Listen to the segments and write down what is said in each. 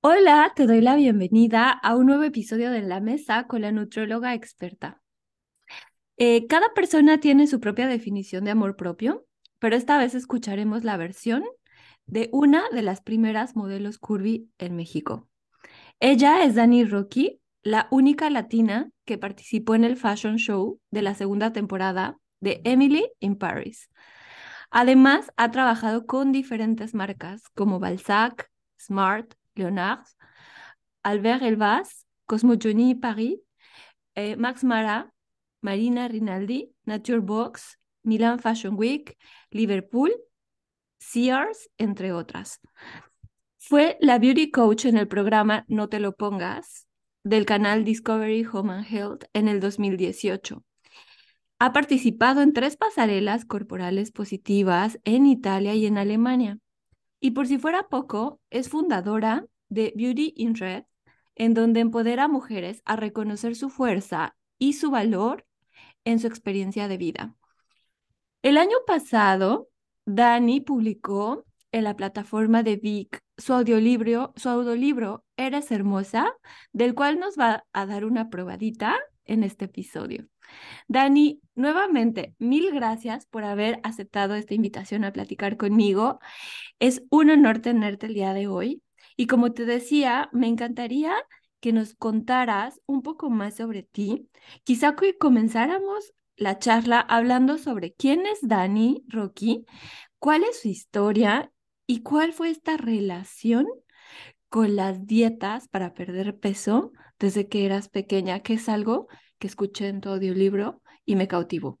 Hola, te doy la bienvenida a un nuevo episodio de La Mesa con la Nutróloga experta. Eh, cada persona tiene su propia definición de amor propio, pero esta vez escucharemos la versión de una de las primeras modelos curvy en México. Ella es Dani Rocky, la única latina que participó en el fashion show de la segunda temporada de Emily in Paris. Además, ha trabajado con diferentes marcas como Balzac, Smart, Leonard, Albert Elvas, Cosmo Johnny Paris, eh, Max Mara, Marina Rinaldi, Nature Box, Milan Fashion Week, Liverpool, Sears, entre otras. Fue la beauty coach en el programa No te lo pongas del canal Discovery Home and Health en el 2018. Ha participado en tres pasarelas corporales positivas en Italia y en Alemania. Y por si fuera poco, es fundadora de Beauty in Red, en donde empodera a mujeres a reconocer su fuerza y su valor en su experiencia de vida. El año pasado, Dani publicó en la plataforma de Vic su audiolibro, su audiolibro Eres Hermosa, del cual nos va a dar una probadita en este episodio. Dani, nuevamente, mil gracias por haber aceptado esta invitación a platicar conmigo. Es un honor tenerte el día de hoy. Y como te decía, me encantaría que nos contaras un poco más sobre ti. Quizá que comenzáramos la charla hablando sobre quién es Dani Rocky, cuál es su historia y cuál fue esta relación con las dietas para perder peso desde que eras pequeña, que es algo que escuché en tu audiolibro y me cautivó.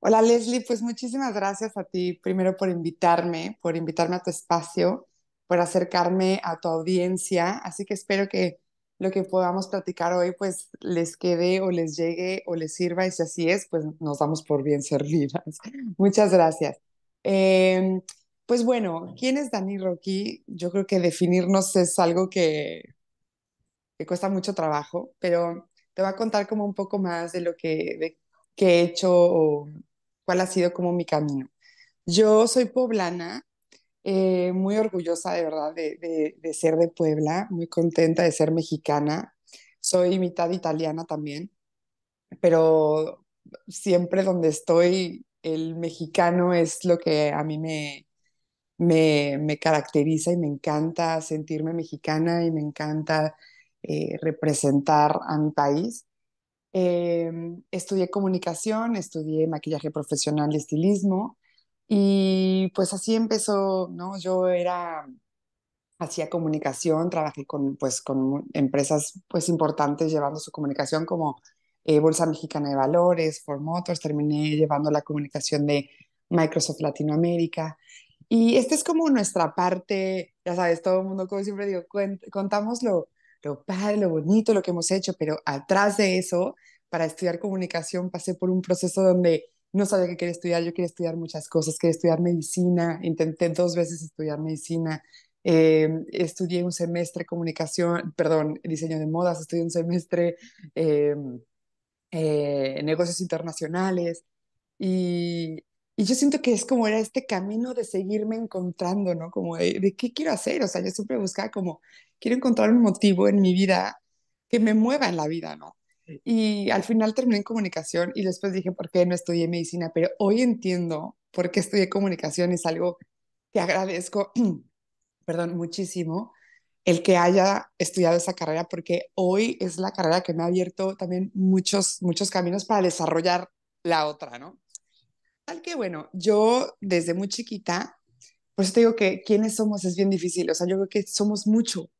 Hola Leslie, pues muchísimas gracias a ti primero por invitarme, por invitarme a tu espacio, por acercarme a tu audiencia. Así que espero que lo que podamos platicar hoy pues les quede o les llegue o les sirva y si así es, pues nos damos por bien servidas. Muchas gracias. Em, pues bueno, ¿quién es Dani Rocky? Yo creo que definirnos es algo que, que cuesta mucho trabajo, pero te voy a contar como un poco más de lo que, he hecho cuál ha sido como mi camino. Yo soy poblana, eh, muy orgullosa de verdad de, ser de Puebla, muy contenta de ser mexicana. Soy mitad italiana también, pero siempre donde estoy, el mexicano es lo que a mí me, me caracteriza y me encanta sentirme mexicana y me encanta eh, representar a mi país. Em, estudié comunicación, estudié maquillaje profesional y estilismo y pues así empezó, ¿no? Yo era, hacía comunicación, trabajé con, pues, con empresas pues importantes llevando su comunicación como eh, Bolsa Mexicana de Valores, Ford Motors, terminé llevando la comunicación de Microsoft Latinoamérica. Y esta es como nuestra parte, ya sabes, todo el mundo, como siempre digo, contámoslo lo padre, lo bonito, lo que hemos hecho, pero atrás de eso, para estudiar comunicación pasé por un proceso donde no sabía qué quería estudiar, yo quería estudiar muchas cosas, quería estudiar medicina, intenté dos veces estudiar medicina, em, estudié un semestre comunicación, perdón, diseño de modas, estudié un semestre em, eh, negocios internacionales y, y yo siento que es como era este camino de seguirme encontrando, ¿no? Como de, qué quiero hacer. O sea, yo siempre buscaba como, quiero encontrar un motivo en mi vida que me mueva en la vida, ¿no? Y al final terminé en comunicación y después dije, ¿por qué no estudié medicina? Pero hoy entiendo por qué estudié comunicación. Es algo que agradezco, perdón, muchísimo el que haya estudiado esa carrera, porque hoy es la carrera que me ha abierto también muchos, muchos caminos para desarrollar la otra, ¿no? Tal que bueno, yo desde muy chiquita, por eso te digo que quiénes somos es bien difícil, o sea, yo creo que somos mucho,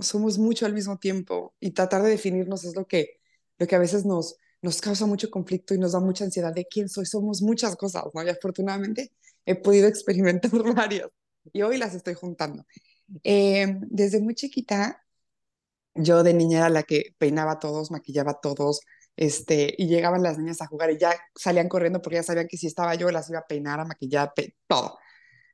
Somos mucho al mismo tiempo y tratar de definirnos es lo que, lo que a veces nos, nos causa mucho conflicto y nos da mucha ansiedad de quién soy, somos muchas cosas, ¿no? Y afortunadamente he podido experimentar varias y hoy las estoy juntando. Eh, desde muy chiquita, yo de niña era la que peinaba a todos, maquillaba a todos, este, y llegaban las niñas a jugar y ya salían corriendo porque ya sabían que si estaba yo las iba a peinar, a maquillar, todo.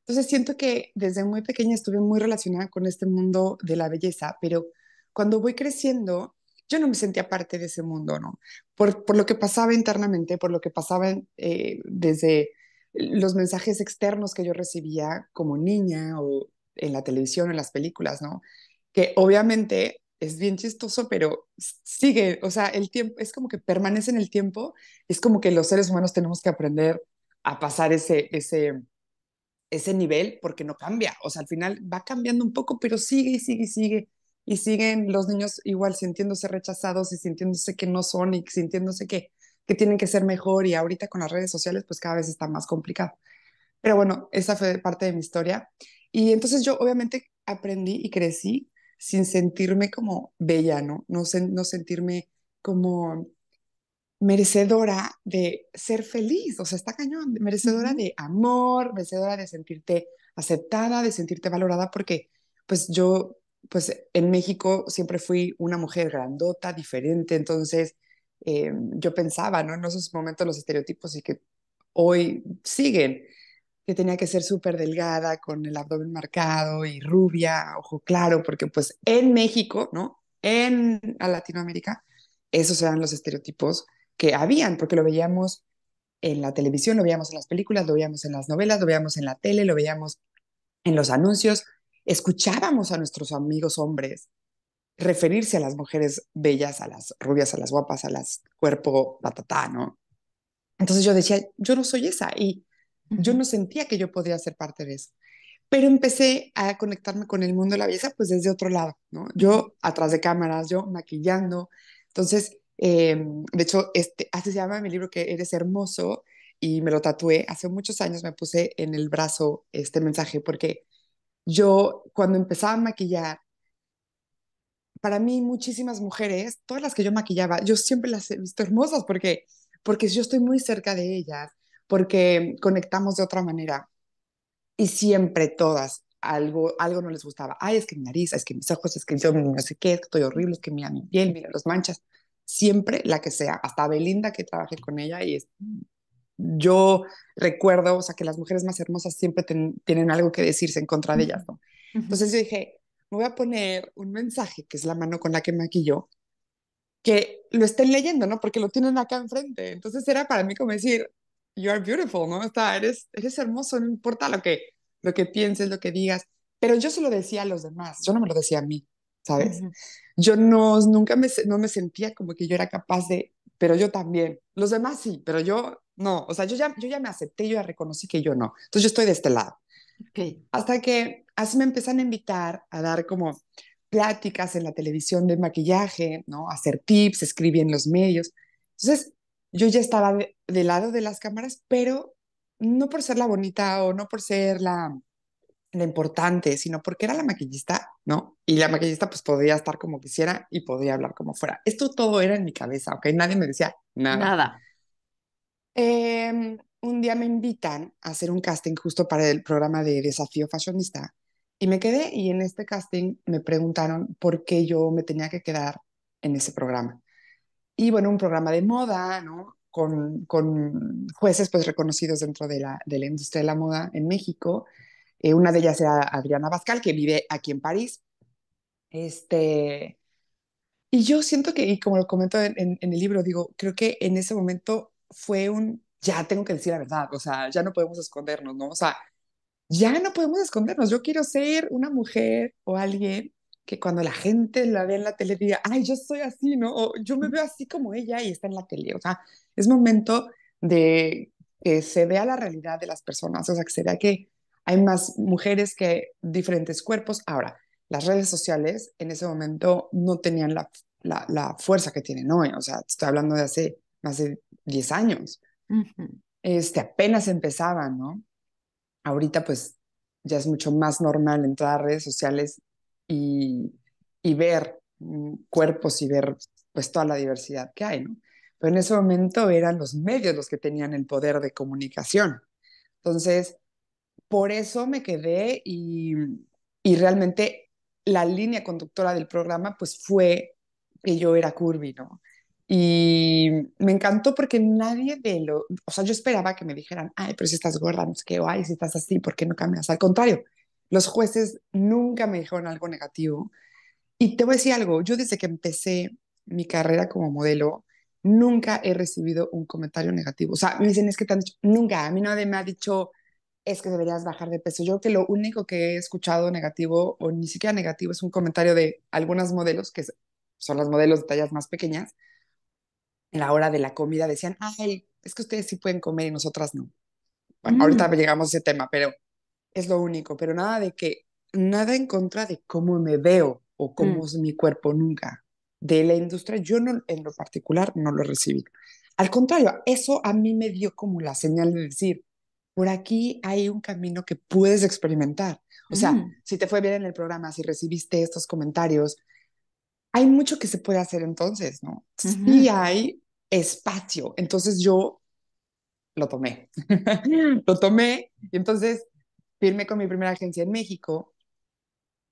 Entonces siento que desde muy pequeña estuve muy relacionada con este mundo de la belleza, pero cuando voy creciendo, yo no me sentía parte de ese mundo, ¿no? Por, lo que pasaba internamente, por lo que pasaba eh, desde los mensajes externos que yo recibía como niña o en la televisión en las películas, ¿no? Que obviamente es bien chistoso, pero sigue, o sea, el tiempo es como que permanece en el tiempo, es como que los seres humanos tenemos que aprender a pasar ese, ese, ese nivel porque no cambia, o sea, al final va cambiando un poco, pero sigue y sigue y sigue. Y siguen los niños igual sintiéndose rechazados y sintiéndose que no son y sintiéndose que, que tienen que ser mejor y ahorita con las redes sociales pues cada vez está más complicado. Pero bueno, esa fue parte de mi historia. Y entonces yo obviamente aprendí y crecí sin sentirme como bella, ¿no? No, sentirme como merecedora de ser feliz, o sea, está cañón, merecedora de amor, merecedora de sentirte aceptada, de sentirte valorada, porque pues yo, pues en México siempre fui una mujer grandota, diferente, entonces eh, yo pensaba, ¿no? En esos momentos los estereotipos y que hoy siguen, que tenía que ser súper delgada, con el abdomen marcado y rubia, ojo claro, porque pues en México, ¿no? En Latinoamérica, esos eran los estereotipos que habían, porque lo veíamos en la televisión, lo veíamos en las películas, lo veíamos en las novelas, lo veíamos en la tele, lo veíamos en los anuncios, escuchábamos a nuestros amigos hombres referirse a las mujeres bellas, a las rubias, a las guapas, a las cuerpo patatá, ¿no? Entonces yo decía, yo no soy esa. Y yo no sentía que yo podía ser parte de eso. Pero empecé a conectarme con el mundo de la belleza pues desde otro lado, ¿no? Yo atrás de cámaras, yo maquillando. Entonces, em, de hecho, este, así se llama mi libro que Eres Hermoso y me lo tatué. Hace muchos años me puse en el brazo este mensaje porque yo cuando empezaba a maquillar, para mí muchísimas mujeres, todas las que yo maquillaba, yo siempre las he visto hermosas porque, porque yo estoy muy cerca de ellas porque conectamos de otra manera. Y siempre todas, algo, algo no les gustaba. Ay, es que mi nariz, es que mis ojos, es que yo no sé qué, estoy horrible, es que mira mi piel, mira las manchas. Siempre la que sea, hasta Belinda que trabajé con ella y es, yo recuerdo, o sea, que las mujeres más hermosas siempre tienen algo que decirse en contra de ellas, ¿no? Entonces yo dije, me voy a poner un mensaje, que es la mano con la que maquillo, que lo estén leyendo, ¿no? Porque lo tienen acá enfrente. Entonces era para mí como decir, you are beautiful, ¿no? Está, eres, eres hermoso, no importa lo que, lo que pienses, lo que digas. Pero yo se lo decía a los demás, yo no me lo decía a mí, ¿sabes? Yo no, nunca me, no me sentía como que yo era capaz de, pero yo también. Los demás sí, pero yo no. O sea, yo ya, yo ya me acepté, yo ya reconocí que yo no. Entonces yo estoy de este lado. Okay. Hasta que así me empiezan a invitar a dar como pláticas en la televisión de maquillaje, ¿no? hacer tips, escribir en los medios. Entonces, yo ya estaba del lado de las cámaras, pero no por ser la bonita o no por ser la, importante, sino porque era la maquillista, ¿no? Y la maquillista pues podía estar como quisiera y podía hablar como fuera. Esto todo era en mi cabeza, ¿ok? Nadie me decía nada. Nada. Em, un día me invitan a hacer un casting justo para el programa de Desafío Fashionista y me quedé y en este casting me preguntaron por qué yo me tenía que quedar en ese programa y bueno, un programa de moda, ¿no? Con, con jueces pues reconocidos dentro de la, de la, industria de la moda en México. Eh, una de ellas era Adriana Bascal, que vive aquí en París. Este, y yo siento que, y como lo comento en, en el libro, digo, creo que en ese momento fue un, ya tengo que decir la verdad, o sea, ya no podemos escondernos, ¿no? O sea, ya no podemos escondernos. Yo quiero ser una mujer o alguien que cuando la gente la ve en la tele diga, ay, yo soy así, ¿no? O yo me veo así como ella y está en la tele. O sea, es momento de que se vea la realidad de las personas, o sea, que se vea que hay más mujeres que diferentes cuerpos. Ahora, las redes sociales en ese momento no tenían la, la, fuerza que tienen hoy, o sea, estoy hablando de hace más de 10 años. este, apenas empezaban, ¿no? Ahorita pues ya es mucho más normal entrar a redes sociales y, y ver mm, cuerpos y ver pues toda la diversidad que hay, ¿no? Pero en ese momento eran los medios los que tenían el poder de comunicación. Entonces, por eso me quedé y, y realmente la línea conductora del programa pues fue que yo era curvy, ¿no? Y me encantó porque nadie de lo, o sea, yo esperaba que me dijeran, ay, pero si estás gorda, no sé qué, o ay, si estás así, ¿por qué no cambias? Al contrario, los jueces nunca me dijeron algo negativo. Y te voy a decir algo, yo desde que empecé mi carrera como modelo, nunca he recibido un comentario negativo. O sea, me dicen, es que te han dicho, nunca, a mí nadie me ha dicho, es que deberías bajar de peso. Yo creo que lo único que he escuchado negativo, o ni siquiera negativo, es un comentario de algunas modelos, que son las modelos de tallas más pequeñas, en la hora de la comida decían, ay, es que ustedes sí pueden comer y nosotras no. Bueno, ahorita mm. llegamos a ese tema, pero es lo único, pero nada de que, nada en contra de cómo me veo o cómo mm. es mi cuerpo nunca. De la industria, yo no, en lo particular no lo recibí. Al contrario, eso a mí me dio como la señal de decir, por aquí hay un camino que puedes experimentar. O sea, mm. si te fue bien en el programa, si recibiste estos comentarios, hay mucho que se puede hacer entonces, ¿no? Y hay espacio. Entonces yo lo tomé. Mm. lo tomé y entonces firmé con mi primera agencia en México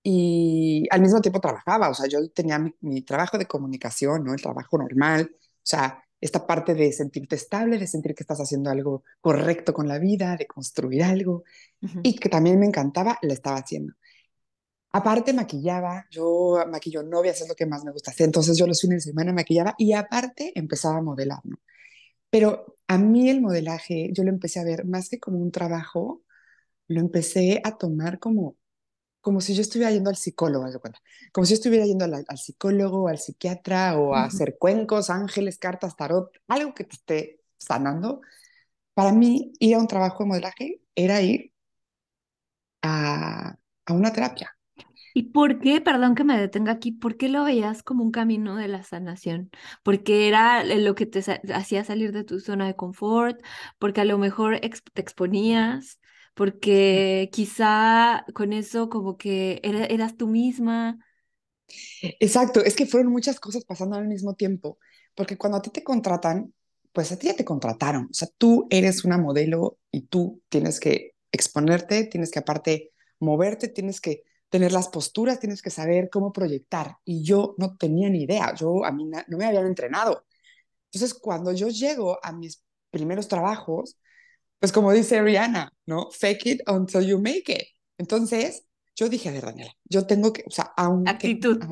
y al mismo tiempo trabajaba, o sea, yo tenía mi, trabajo de comunicación, ¿no? El trabajo normal, o sea, esta parte de sentirte estable, de sentir que estás haciendo algo correcto con la vida, de construir algo, y que también me encantaba, la estaba haciendo. Aparte maquillaba, yo maquillo novias, es lo que más me gusta hacer, entonces yo los fines de semana maquillaba y aparte empezaba a modelar, ¿no? Pero a mí el modelaje yo lo empecé a ver más que como un trabajo, lo empecé a tomar como, como si yo estuviera yendo al psicólogo, como si yo estuviera yendo al, al psicólogo, al psiquiatra o a hacer cuencos, ángeles, cartas, tarot, algo que te esté sanando. Para mí, ir a un trabajo de modelaje era ir a, a una terapia. ¿Y por qué, perdón que me detenga aquí, por qué lo veías como un camino de la sanación? Porque era lo que te hacía salir de tu zona de confort, porque a lo mejor te exponías, porque quizá con eso como que eras tú misma. Exacto, es que fueron muchas cosas pasando al mismo tiempo, porque cuando a ti te contratan, pues a ti ya te contrataron, o sea, tú eres una modelo y tú tienes que exponerte, tienes que aparte moverte, tienes que tener las posturas, tienes que saber cómo proyectar. Y yo no tenía ni idea, yo a mí no me habían entrenado. Entonces, cuando yo llego a mis primeros trabajos, pues como dice Rihanna, ¿no? Fake it until you make it. Entonces, yo dije, a ver, Daniela, yo tengo que, o sea, aunque... Actitud.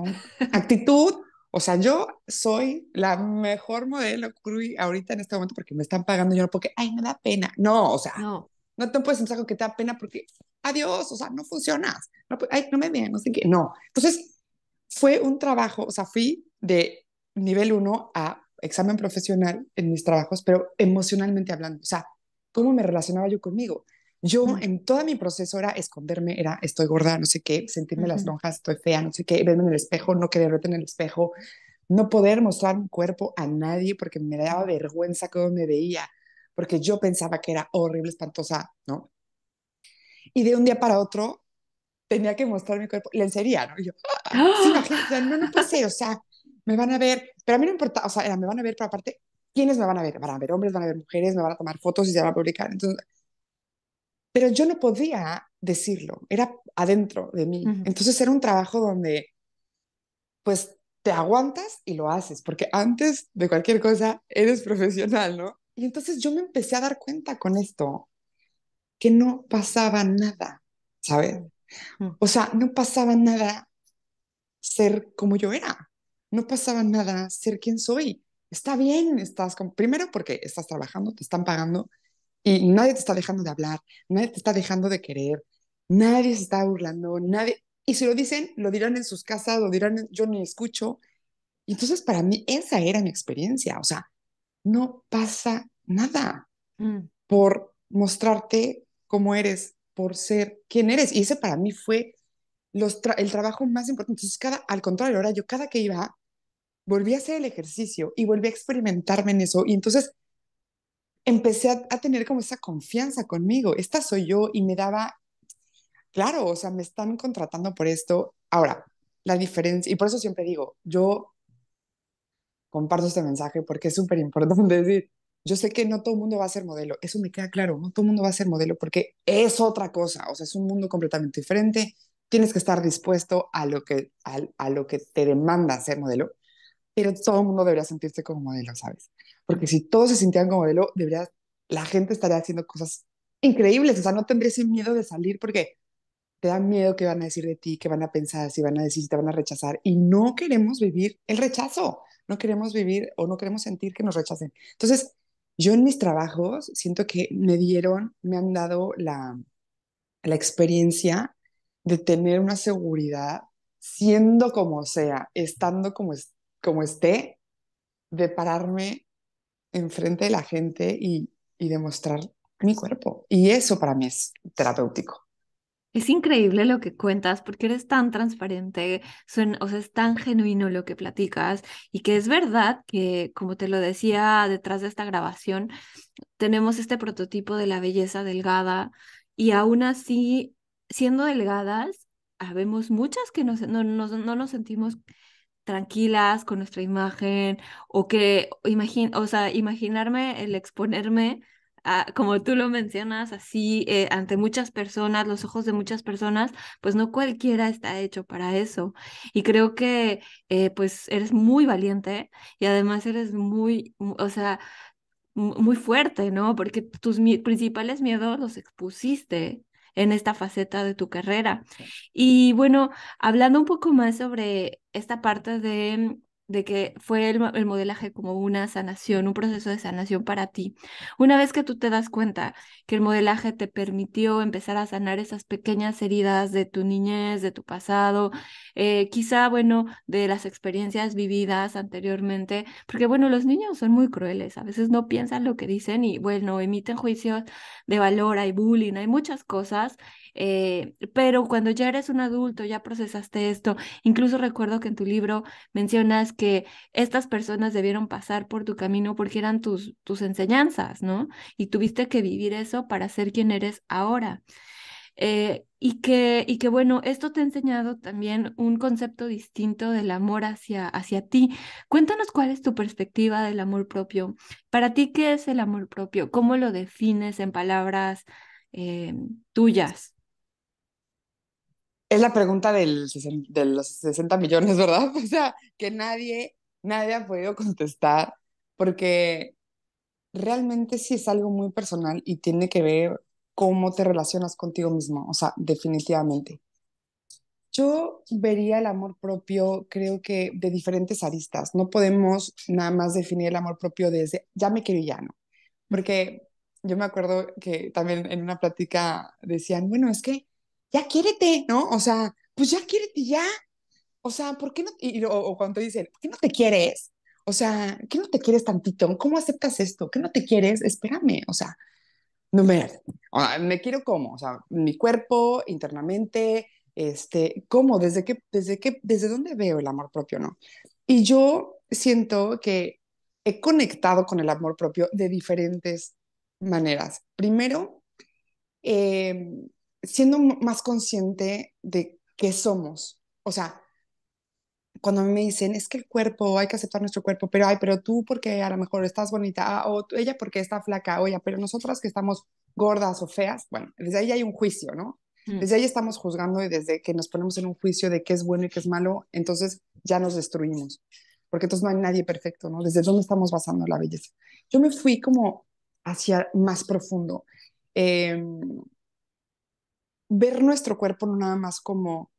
actitud. O sea, yo soy la mejor modelo cruy ahorita en este momento porque me están pagando yo no porque, ay, me da pena. No, o sea, no, te puedes pensar que te da pena porque, adiós, o sea, no funcionas. No, ay, no me vean, no sé qué. No. Entonces, fue un trabajo, o sea, fui de nivel 1 a examen profesional en mis trabajos, pero emocionalmente hablando. O sea, cómo me relacionaba yo conmigo. Yo en todo mi proceso era esconderme, era estoy gorda, no sé qué, sentirme las lonjas, estoy fea, no sé qué, verme en el espejo, no querer verte en el espejo, no poder mostrar mi cuerpo a nadie porque me daba vergüenza cómo me veía, porque yo pensaba que era horrible, espantosa, ¿no? Y de un día para otro tenía que mostrar mi cuerpo, lencería, ¿no? Y yo, ¡Ah! ah, ah no, no, no puede o sea, me van a ver, pero a mí no importa, o sea, me van a ver, pero aparte ¿quiénes me van a ver? Van a ver hombres, van a ver mujeres, me van a tomar fotos y se van a publicar. Entonces, pero yo no podía decirlo, era adentro de mí. Entonces era un trabajo donde, pues, te aguantas y lo haces, porque antes de cualquier cosa eres profesional, ¿no? Y entonces yo me empecé a dar cuenta con esto, que no pasaba nada, ¿sabes? Mm. O sea, no pasaba nada ser como yo era, no pasaba nada ser quien soy está bien, estás con, primero porque estás trabajando, te están pagando y nadie te está dejando de hablar, nadie te está dejando de querer, nadie se está burlando, nadie, y si lo dicen, lo dirán en sus casas, lo dirán, yo ni escucho. Y entonces para mí esa era mi experiencia, o sea, no pasa nada mm. por mostrarte cómo eres, por ser quien eres. Y ese para mí fue los el trabajo más importante. Entonces, cada, al contrario, ahora yo cada que iba volví a hacer el ejercicio y volví a experimentarme en eso. Y entonces empecé a, tener como esa confianza conmigo. Esta soy yo y me daba, claro, o sea, me están contratando por esto. Ahora, la diferencia, y por eso siempre digo, yo comparto este mensaje porque es súper importante decir, yo sé que no todo el mundo va a ser modelo, eso me queda claro, no todo el mundo va a ser modelo porque es otra cosa, o sea, es un mundo completamente diferente, tienes que estar dispuesto a lo que, a lo que te demanda ser modelo pero todo el mundo debería sentirse como modelo, ¿sabes? Porque si todos se sintieran como modelo, la gente estaría haciendo cosas increíbles, o sea, no tendría ese miedo de salir porque te da miedo qué van a decir de ti, qué van a pensar, si van a decir, si te van a rechazar, y no queremos vivir el rechazo, no queremos vivir o no queremos sentir que nos rechacen. Entonces, yo en mis trabajos siento que me dieron, me han dado la, la experiencia de tener una seguridad siendo como sea, estando como, como esté, de pararme enfrente de la gente y, y demostrar mi cuerpo. Y eso para mí es terapéutico. Es increíble lo que cuentas porque eres tan transparente, o sea, es tan genuino lo que platicas y que es verdad que, como te lo decía detrás de esta grabación, tenemos este prototipo de la belleza delgada y aún así, siendo delgadas, habemos muchas que no, no, no nos sentimos tranquilas con nuestra imagen o que, o sea, imaginarme el exponerme, a, como tú lo mencionas, así eh, ante muchas personas, los ojos de muchas personas, pues no cualquiera está hecho para eso. Y creo que eh, pues eres muy valiente y además eres muy, o sea, muy fuerte, ¿no? Porque tus principales miedos los expusiste en esta faceta de tu carrera. Y bueno, hablando un poco más sobre esta parte de de que fue el, modelaje como una sanación, un proceso de sanación para ti. Una vez que tú te das cuenta que el modelaje te permitió empezar a sanar esas pequeñas heridas de tu niñez, de tu pasado, eh, quizá, bueno, de las experiencias vividas anteriormente, porque, bueno, los niños son muy crueles, a veces no piensan lo que dicen y, bueno, emiten juicios de valor, hay bullying, hay muchas cosas, eh, pero cuando ya eres un adulto, ya procesaste esto, incluso recuerdo que en tu libro mencionas que estas personas debieron pasar por tu camino porque eran tus, tus enseñanzas, ¿no? Y tuviste que vivir eso para ser quien eres ahora. Eh, y, que, y que, bueno, esto te ha enseñado también un concepto distinto del amor hacia, hacia ti. Cuéntanos cuál es tu perspectiva del amor propio. Para ti, ¿qué es el amor propio? ¿Cómo lo defines en palabras eh, tuyas? es la pregunta de los 60 millones, ¿verdad? O sea, que nadie, nadie ha podido contestar porque realmente sí es algo muy personal y tiene que ver cómo te relacionas contigo mismo, o sea, definitivamente. Yo vería el amor propio, creo que de diferentes aristas. No podemos nada más definir el amor propio desde ya me quiero y ya no. Porque yo me acuerdo que también en una plática decían, bueno, es que ya quiérete, ¿no? O sea, pues ya quiérete ya. O sea, ¿por qué no? Y, o, cuando dicen, ¿por qué no te quieres? O sea, ¿qué no te quieres tantito? ¿Cómo aceptas esto? ¿Qué no te quieres? Espérame, o sea, no me, me quiero cómo? o sea, mi cuerpo internamente, este, ¿cómo? ¿Desde qué, desde qué, desde dónde veo el amor propio, no? Y yo siento que he conectado con el amor propio de diferentes maneras. Primero, eh, siendo más consciente de qué somos. O sea, cuando me dicen, es que el cuerpo, hay que aceptar nuestro cuerpo, pero ay, pero tú porque a lo mejor estás bonita, ah, o ella porque está flaca, o ella, pero nosotras que estamos gordas o feas, bueno, desde ahí hay un juicio, ¿no? Mm. Desde ahí estamos juzgando y desde que nos ponemos en un juicio de qué es bueno y qué es malo, entonces ya nos destruimos, porque entonces no hay nadie perfecto, ¿no? Desde dónde estamos basando la belleza. Yo me fui como hacia más profundo. Em, ver nuestro cuerpo no nada más como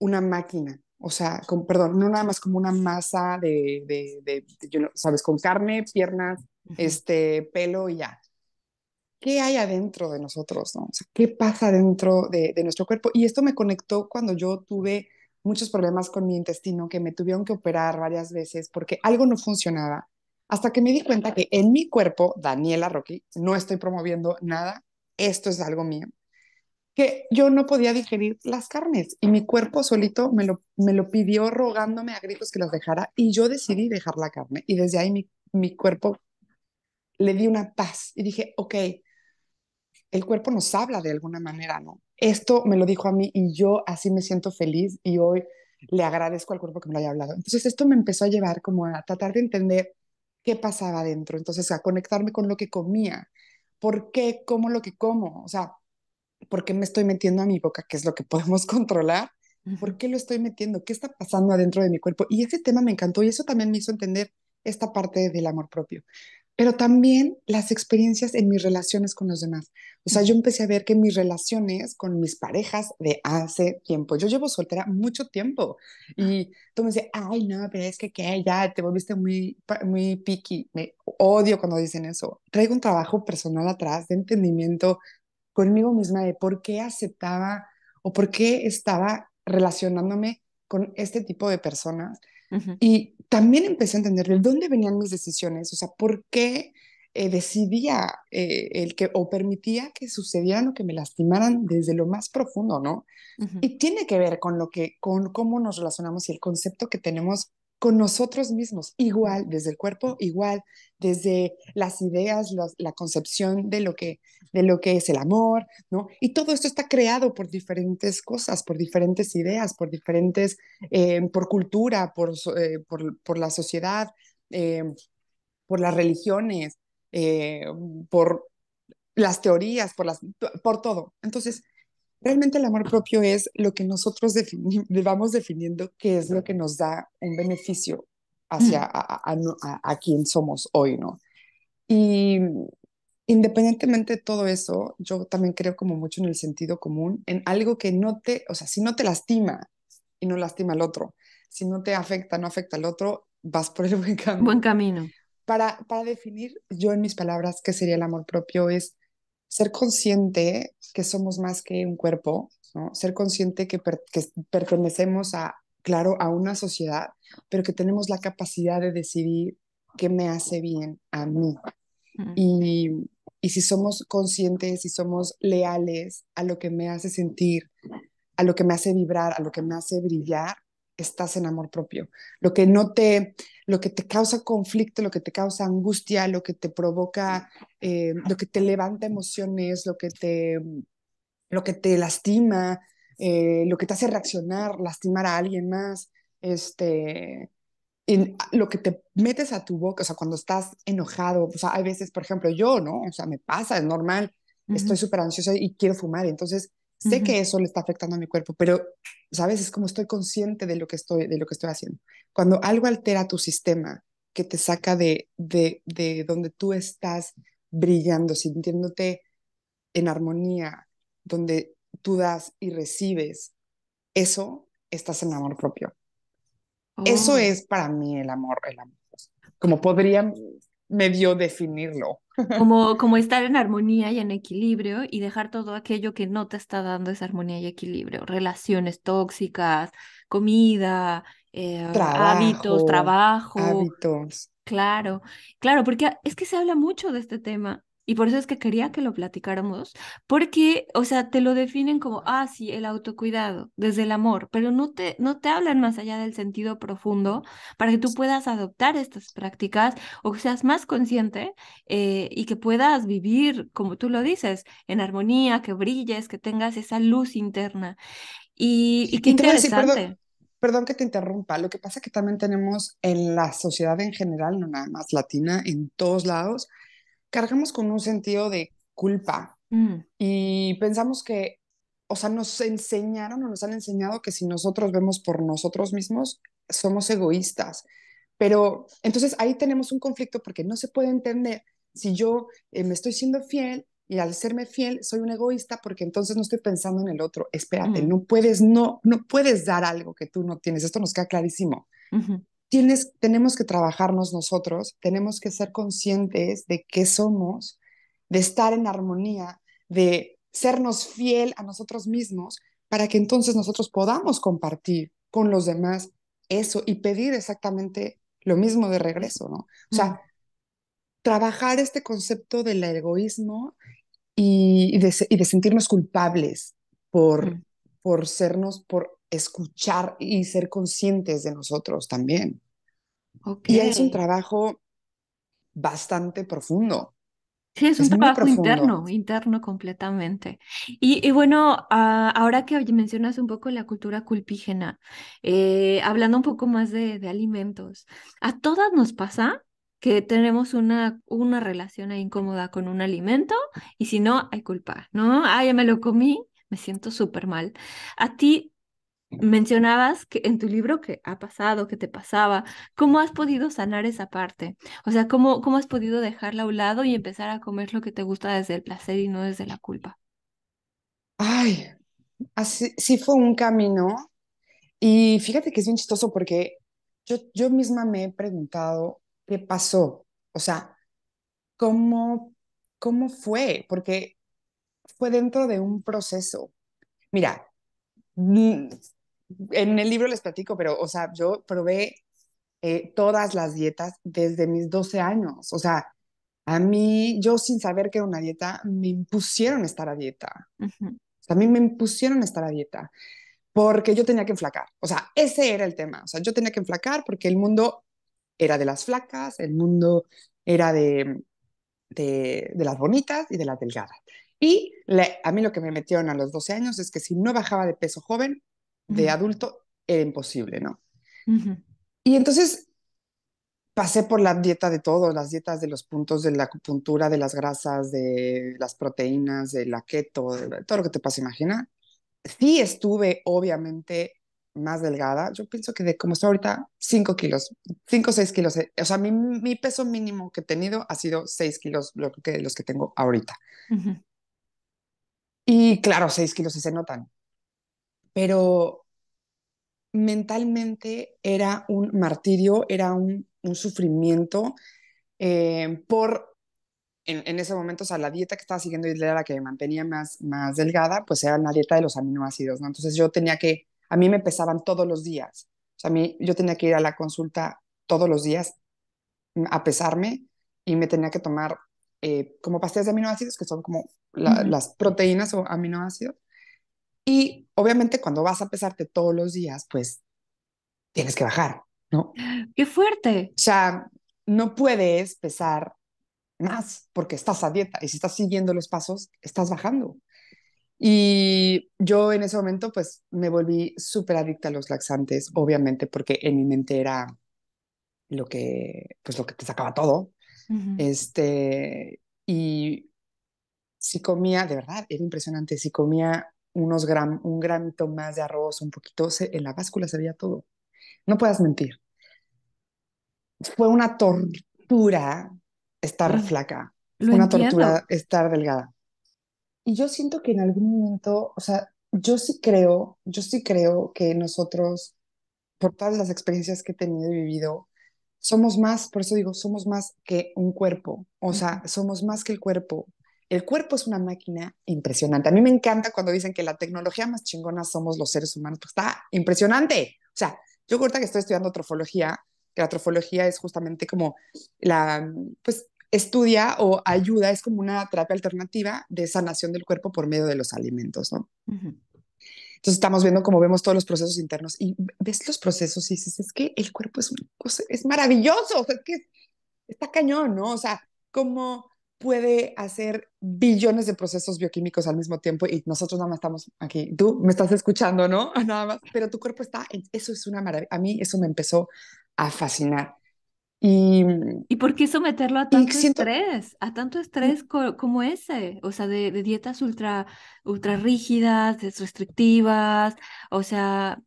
una máquina, o sea, con, perdón, no nada más como una masa de, de, sabes, con carne, piernas, este, pelo y ya. ¿Qué hay adentro de nosotros? ¿Qué pasa dentro de, de nuestro cuerpo? Y esto me conectó cuando yo tuve muchos problemas con mi intestino, que me tuvieron que operar varias veces porque algo no funcionaba, hasta que me di cuenta que en mi cuerpo, Daniela Rocky, no estoy promoviendo nada, esto es algo mío que yo no podía digerir las carnes y mi cuerpo solito me lo, me lo pidió rogándome a gritos que las dejara y yo decidí dejar la carne y desde ahí mi, mi cuerpo le di una paz y dije, ok, el cuerpo nos habla de alguna manera, ¿no? Esto me lo dijo a mí y yo así me siento feliz y hoy le agradezco al cuerpo que me lo haya hablado. Entonces esto me empezó a llevar como a tratar de entender qué pasaba adentro, entonces a conectarme con lo que comía, por qué como lo que como, o sea, ¿por qué me estoy metiendo a mi boca, ¿Qué es lo que podemos controlar? ¿Por qué lo estoy metiendo? ¿Qué está pasando adentro de mi cuerpo? Y ese tema me encantó y eso también me hizo entender esta parte del amor propio. Pero también las experiencias en mis relaciones con los demás. O sea, yo empecé a ver que mis relaciones con mis parejas de hace tiempo, yo llevo soltera mucho tiempo y tú me dices, ay, no, pero es que ya te volviste muy, muy picky. Me odio cuando dicen eso. Traigo un trabajo personal atrás de entendimiento conmigo misma de por qué aceptaba o por qué estaba relacionándome con este tipo de personas. Y también empecé a entender de dónde venían mis decisiones, o sea, por qué eh, decidía eh, el que o permitía que sucedieran o que me lastimaran desde lo más profundo, ¿no? Y tiene que ver con lo que, con cómo nos relacionamos y el concepto que tenemos con nosotros mismos, igual, desde el cuerpo, igual, desde las ideas, la concepción de lo, que, de lo que es el amor, ¿no? Y todo esto está creado por diferentes cosas, por diferentes ideas, por diferentes, eh, por cultura, eh, por, por, la sociedad, eh, por las religiones, por las teorías, por, las, por todo. Entonces, realmente el amor propio es lo que nosotros vamos definiendo que es lo que nos da un beneficio hacia a, a, quien somos hoy, ¿no? Y independientemente de todo eso, yo también creo como mucho en el sentido común, en algo que no te, o sea, si no te lastima y no lastima al otro, si no te afecta, no afecta al otro, vas por el buen camino. Buen camino. Para, para definir yo en mis palabras qué sería el amor propio es ser consciente que somos más que un cuerpo, ¿no? ser consciente que, pertenecemos a, claro, a una sociedad, pero que tenemos la capacidad de decidir qué me hace bien a mí. Y, si somos conscientes y somos leales a lo que me hace sentir, a lo que me hace vibrar, a lo que me hace brillar, estás en amor propio. Lo que no te, lo que te causa conflicto, lo que te causa angustia, lo que te provoca, eh, lo que te levanta emociones, lo que te, lo que te lastima, eh, lo que te hace reaccionar, lastimar a alguien más, este, lo que te metes a tu boca, o sea, cuando estás enojado, o sea, hay veces, por ejemplo, yo, ¿no? O sea, me pasa, es normal, estoy súper ansiosa y quiero fumar, entonces Sé que eso le está afectando a mi cuerpo, pero, ¿sabes? Es como estoy consciente de lo que estoy, de lo que estoy haciendo. Cuando algo altera tu sistema, que te saca de, de, de donde tú estás brillando, sintiéndote en armonía, donde tú das y recibes, eso estás en amor propio. Eso oh. es para mí el amor, el amor. Como podrían me dio definirlo. Como, como estar en armonía y en equilibrio y dejar todo aquello que no te está dando esa armonía y equilibrio. Relaciones tóxicas, comida, eh, hábitos, trabajo. Hábitos. Claro, claro, porque es que se habla mucho de este tema y por eso es que quería que lo platicáramos, porque, o sea, te lo definen como, ah, sí, el autocuidado, desde el amor, pero no te, no te hablan más allá del sentido profundo para que tú puedas adoptar estas prácticas o que seas más consciente eh, y que puedas vivir, como tú lo dices, en armonía, que brilles, que tengas esa luz interna. Y, qué interesante. perdón, perdón que te interrumpa, lo que pasa es que también tenemos en la sociedad en general, no nada más latina, en todos lados, cargamos con un sentido de culpa mm. y pensamos que, o sea, nos enseñaron o nos han enseñado que si nosotros vemos por nosotros mismos, somos egoístas. Pero entonces ahí tenemos un conflicto porque no se puede entender si yo eh, me estoy siendo fiel y al serme fiel soy un egoísta porque entonces no estoy pensando en el otro. Espérate, mm. no puedes no no puedes dar algo que tú no tienes. Esto nos queda clarísimo tenemos que trabajarnos nosotros, tenemos que ser conscientes de qué somos, de estar en armonía, de sernos fiel a nosotros mismos para que entonces nosotros podamos compartir con los demás eso y pedir exactamente lo mismo de regreso, ¿no? O sea, trabajar este concepto del egoísmo y, de, sentirnos culpables por, por sernos, por escuchar y ser conscientes de nosotros también. Y es un trabajo bastante profundo. Sí, es, un trabajo interno, interno completamente. Y, bueno, ah, ahora que mencionas un poco la cultura culpígena, eh, hablando un poco más de, alimentos, ¿a todas nos pasa que tenemos una, una relación incómoda con un alimento y si no, hay culpa, ¿no? Ah, ya me lo comí, me siento súper mal. ¿A ti Mencionabas que en tu libro que ha pasado, que te pasaba, ¿cómo has podido sanar esa parte? O sea, ¿cómo, cómo has podido dejarla a un lado y empezar a comer lo que te gusta desde el placer y no desde la culpa? Ay, así, sí fue un camino. Y fíjate que es bien chistoso porque yo, yo misma me he preguntado qué pasó, o sea, cómo, cómo fue, porque fue dentro de un proceso. Mira, en el libro les platico, pero, o sea, yo probé eh, todas las dietas desde mis 12 años. O sea, a mí, yo sin saber que era una dieta, me impusieron estar a dieta. a mí me impusieron estar a dieta porque yo tenía que enflacar. O sea, ese era el tema. O sea, yo tenía que enflacar porque el mundo era de las flacas, el mundo era de, de, las bonitas y de las delgadas. Y a mí lo que me metieron a los 12 años es que si no bajaba de peso joven, de adulto era imposible, ¿no? Y entonces pasé por la dieta de todos, las dietas de los puntos, de la acupuntura, de las grasas, de las proteínas, de la keto, de todo lo que te pasa imaginar. Sí estuve, obviamente, más delgada. Yo pienso que de como estoy ahorita, 5 kilos, 5 o 6 kilos. O sea, mi, mi, peso mínimo que he tenido ha sido 6 kilos, lo que, los que tengo ahorita. Y claro, 6 kilos sí se notan pero mentalmente era un martirio, era un, sufrimiento eh, por, en, ese momento, o la dieta que estaba siguiendo era la que me mantenía más, más delgada, pues era la dieta de los aminoácidos, ¿no? Entonces yo tenía que, a mí me pesaban todos los días, o sea, a mí, yo tenía que ir a la consulta todos los días mm, a pesarme y me tenía que tomar eh, como pastillas de aminoácidos, que son como las proteínas o aminoácidos, y obviamente cuando vas a pesarte todos los días, pues tienes que bajar, ¿no? ¡Qué fuerte! O sea, no puedes pesar más porque estás a dieta y si estás siguiendo los pasos, estás bajando. Y yo en ese momento pues me volví súper adicta a los laxantes, obviamente porque en mi mente era lo que pues lo que te sacaba todo. Este y si comía, de verdad, era impresionante, si comía unos gram, un granito más de arroz, un poquito, en la báscula se veía todo. No puedas mentir. Fue una tortura estar ah, flaca, una tortura estar delgada. Y yo siento que en algún momento, o sea, yo sí creo, yo sí creo que nosotros, por todas las experiencias que he tenido y vivido, somos más, por eso digo, somos más que un cuerpo, o sea, somos más que el cuerpo, el cuerpo es una máquina impresionante. A mí me encanta cuando dicen que la tecnología más chingona somos los seres humanos, porque está impresionante. O sea, yo ahorita que estoy estudiando trofología, que la trofología es justamente como la, pues estudia o ayuda, es como una terapia alternativa de sanación del cuerpo por medio de los alimentos, ¿no? Entonces estamos viendo cómo vemos todos los procesos internos y ves los procesos y dices, es que el cuerpo es, es maravilloso, es que está cañón, ¿no? O sea, como puede hacer billones de procesos bioquímicos al mismo tiempo y nosotros nada más estamos aquí. Tú me estás escuchando, ¿no? Nada más. Pero tu cuerpo está, eso es una maravilla. A mí eso me empezó a fascinar. Y, mm, ¿Y por qué someterlo a tanto estrés? A tanto estrés como ese, o sea, de, dietas ultra, ultra rígidas, restrictivas, o sea,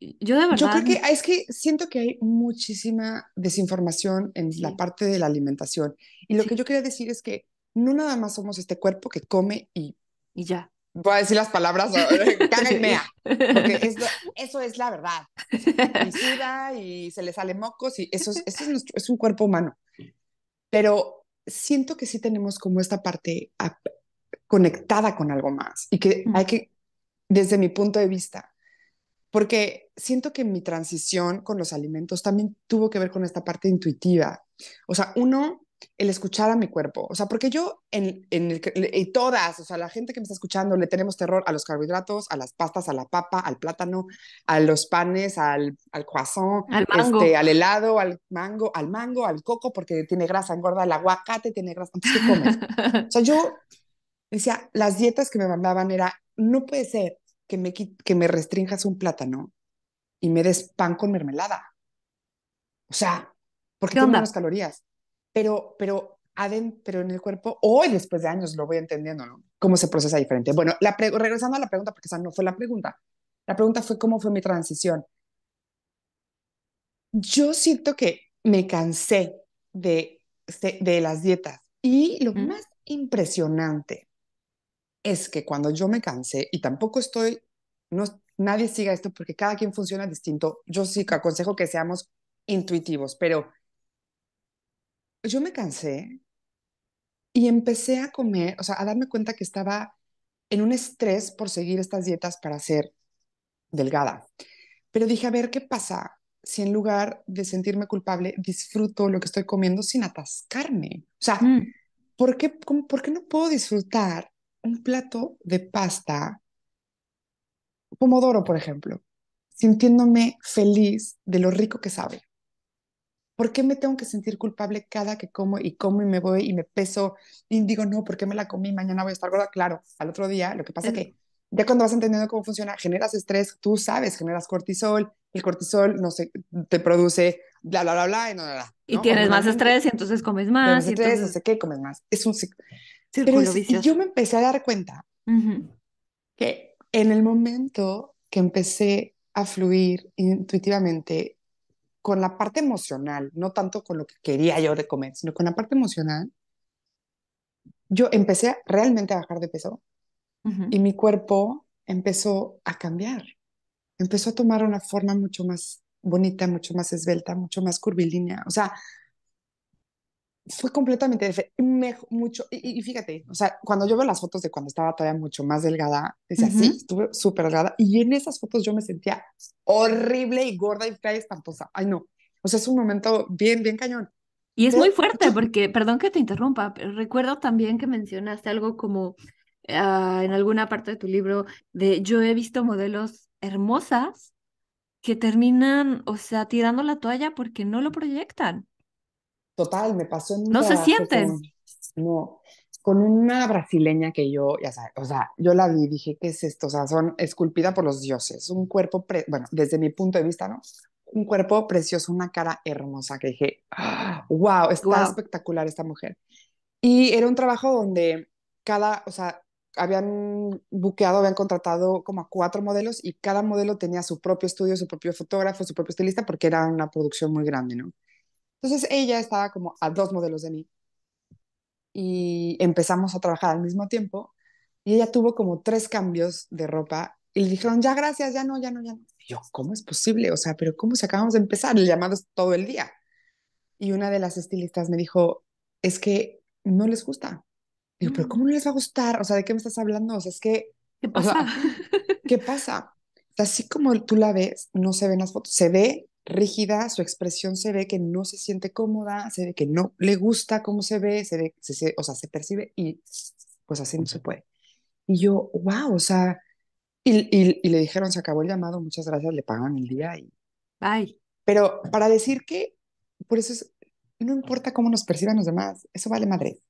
yo de verdad. Yo creo que es que siento que hay muchísima desinformación en la parte de la alimentación. Y lo que yo quería decir es que no nada más somos este cuerpo que come y. Y ya. Voy a decir las palabras, caga Porque mea eso es la verdad. Y suda y se le sale mocos y eso es, es, un cuerpo humano. Pero siento que sí tenemos como esta parte conectada con algo más y que mm. hay que, desde mi punto de vista, porque siento que mi transición con los alimentos también tuvo que ver con esta parte intuitiva. O sea, uno, el escuchar a mi cuerpo. O sea, porque yo en, en, y todas, o sea, la gente que me está escuchando, le tenemos terror a los carbohidratos, a las pastas, a la papa, al plátano, a los panes, al, al croissant, al, este, al helado, al mango, al mango, al coco, porque tiene grasa, engorda, el aguacate tiene grasa. Entonces, ¿qué comes? o sea, yo decía, las dietas que me mandaban era, no puede ser que me, que me restringas un plátano y me des pan con mermelada. O sea, porque tengo menos calorías. Pero, pero, pero en el cuerpo, hoy después de años lo voy entendiendo, ¿no? Cómo se procesa diferente. Bueno, la regresando a la pregunta, porque esa no fue la pregunta. La pregunta fue cómo fue mi transición. Yo siento que me cansé de, de, las dietas y lo más impresionante es que cuando yo me cansé, y tampoco estoy, no, nadie siga esto porque cada quien funciona distinto. Yo sí que aconsejo que seamos intuitivos, pero yo me cansé y empecé a comer, o sea, a darme cuenta que estaba en un estrés por seguir estas dietas para ser delgada. Pero dije, a ver, ¿qué pasa si en lugar de sentirme culpable disfruto lo que estoy comiendo sin atascarme? O sea, mm. ¿por, qué, ¿por qué no puedo disfrutar un plato de pasta pomodoro, por ejemplo, sintiéndome feliz de lo rico que sabe. ¿Por qué me tengo que sentir culpable cada que como y como y me voy y me peso y digo, no, ¿por qué me la comí? Mañana voy a estar gorda. Claro, al otro día, lo que pasa es que ya cuando vas entendiendo cómo funciona, generas estrés, tú sabes, generas cortisol, el cortisol no sé, te produce bla, bla, bla, bla, y no, bla, Y tienes más estrés y entonces comes más. Y entonces... no sé qué, comes más. Es un Pero Y yo me empecé a dar cuenta que en el momento que empecé a fluir intuitivamente con la parte emocional, no tanto con lo que quería yo de comer, sino con la parte emocional, yo empecé realmente a bajar de peso y mi cuerpo empezó a cambiar, empezó a tomar una forma mucho más bonita, mucho más esbelta, mucho más curvilínea. O sea, fue completamente diferente, mucho, y, fíjate, o sea, cuando yo veo las fotos de cuando estaba todavía mucho más delgada, es así, estuve súper delgada, y en esas fotos yo me sentía horrible y gorda y fea y espantosa, ay no, o sea, es un momento bien, bien cañón. Y es muy fuerte porque, perdón que te interrumpa, recuerdo también que mencionaste algo como ah, en alguna parte de tu libro de yo he visto modelos hermosas que terminan, o sea, tirando la toalla porque no lo proyectan total, me pasó en un No se sientes? no, con una brasileña que yo, ya sabes, o sea, yo la vi, dije, ¿qué es esto? O sea, son esculpida por los dioses, un cuerpo, bueno, desde mi punto de vista, ¿no? Un cuerpo precioso, una cara hermosa, que dije, wow, está espectacular esta mujer. Y era un trabajo donde cada, o sea, habían buqueado, habían contratado como a cuatro modelos y cada modelo tenía su propio estudio, su propio fotógrafo, su propio estilista, porque era una producción muy grande, ¿no? Entonces ella estaba como a dos modelos de mí y empezamos a trabajar al mismo tiempo y ella tuvo como tres cambios de ropa y le dijeron, ya gracias, ya no, ya no, ya no. Y yo, ¿cómo es posible? O sea, pero ¿cómo si acabamos de empezar? El llamado es todo el día. Y una de las estilistas me dijo, es que no les gusta. Digo, pero mm. ¿cómo no les va a gustar? O sea, ¿de qué me estás hablando? O sea, es que... ¿Qué pasa? ¿Qué pasa? así como tú la ves, no se ven las fotos. Se ve rígida, su expresión se ve que no se siente cómoda, se ve que no le gusta cómo se ve, se ve, o sea, se percibe y pues así no se puede. Y yo, wow, o sea, y, le dijeron, se acabó el llamado, muchas gracias, le pagan el día y... Ay. Pero para decir que, por eso es, no importa cómo nos perciban los demás, eso vale madre.